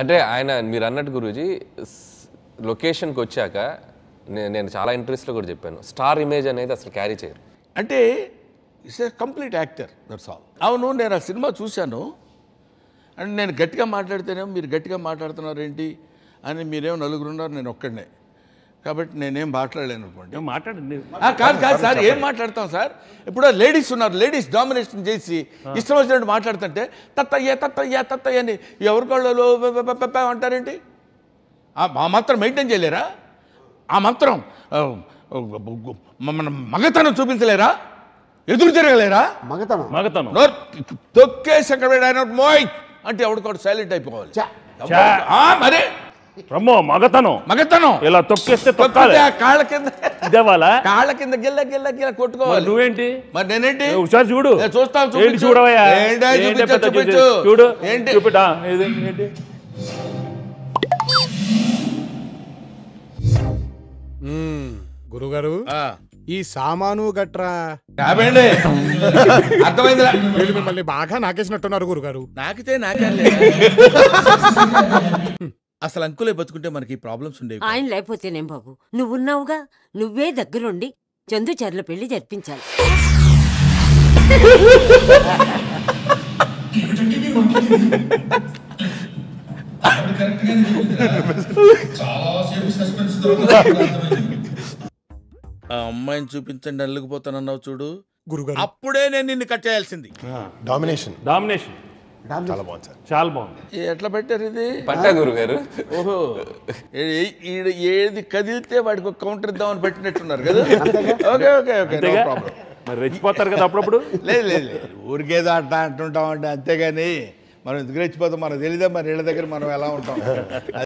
అంటే ఆయన మీరు అన్నట్టు గురుజీ లొకేషన్కి వచ్చాక నేను చాలా ఇంట్రెస్ట్లో కూడా చెప్పాను స్టార్ ఇమేజ్ అనేది అసలు క్యారీ చేయరు అంటే it's a complete actor that's all అవును నేను ఆ సినిమా చూశాను అండ్ నేను గట్టిగా మాట్లాడితేనేమో మీరు గట్టిగా మాట్లాడుతున్నారు ఏంటి అని మీరేమో నలుగురున్నారు నేను ఒక్కడనే కాబట్టి నేనేం మాట్లాడలేను అనుకోండి మాట్లాడండి కాదు కాదు సార్ ఏం మాట్లాడతాం సార్ ఇప్పుడు లేడీస్ ఉన్నారు లేడీస్ డామినేషన్ చేసి ఇష్టం వచ్చినట్టు మాట్లాడుతుంటే తత్తయ్య తత్తయ్యా తత్తయ్య అని ఎవరికోళ్ళు అంటారేంటి ఆ మాత్రం మెయింటైన్ చేయలేరా ఆ మాత్రం మన మగతనం చూపించలేరా ఎదురు తిరగలేరా మగతనం మగతనం తొక్కే అక్కడ మోయ్ అంటే ఎవడికోడు సైలెంట్ అయిపోవాలి మరే రమ్మో మగతను మగతనం ఇలా తొక్కేస్తే తొక్కాలి కాళ్ళ కింద దేవాలా కాళ్ళ కింద గిల్ల గిల్ల గిల్ల కొట్టుకోవాలి నువ్వేంటి మరి నేనేంటి ఒకసారి చూడు చూస్తాను ఏంటి చూడవయ్యా చూడు ఏంటి చూపిటా గురుగారు ఈ సామాను గట్రా అర్థమైంది మిమ్మల్ని బాగా నాకేసినట్టున్నారు గురుగారు నాకితే నాకే అసలు అంకులే బతుకుంటే మనకి ప్రాబ్లమ్స్ ఉండేవి ఆయన లేకపోతేనేం బాబు నువ్వున్నావుగా నువ్వే దగ్గరుండి చర్ల పెళ్లి జరిపించాలి ఆ అమ్మాయిని చూపించండి అల్లుకుపోతానన్నావు చూడు గురుగారు అప్పుడే నేను నిన్ను కట్ చేయాల్సింది డామినేషన్ డామినేషన్ చాలా బాగుంది ఎట్లా పెట్టారు ఇది పట్టా గారు ఓహో ఏది కదిలితే వాడికి ఒక కౌంటర్ ఇద్దామని పెట్టినట్టున్నారు కదా ఓకే ఓకే ఓకే మరి రెచ్చిపోతారు కదా అప్పుడప్పుడు లేదు లేదు ఊరికేదో అట్లా అంటుంటామండి అంతేగాని మనం ఎందుకు రెచ్చిపోతాం మనకు తెలియదా మరి ఇళ్ళ దగ్గర మనం ఎలా ఉంటాం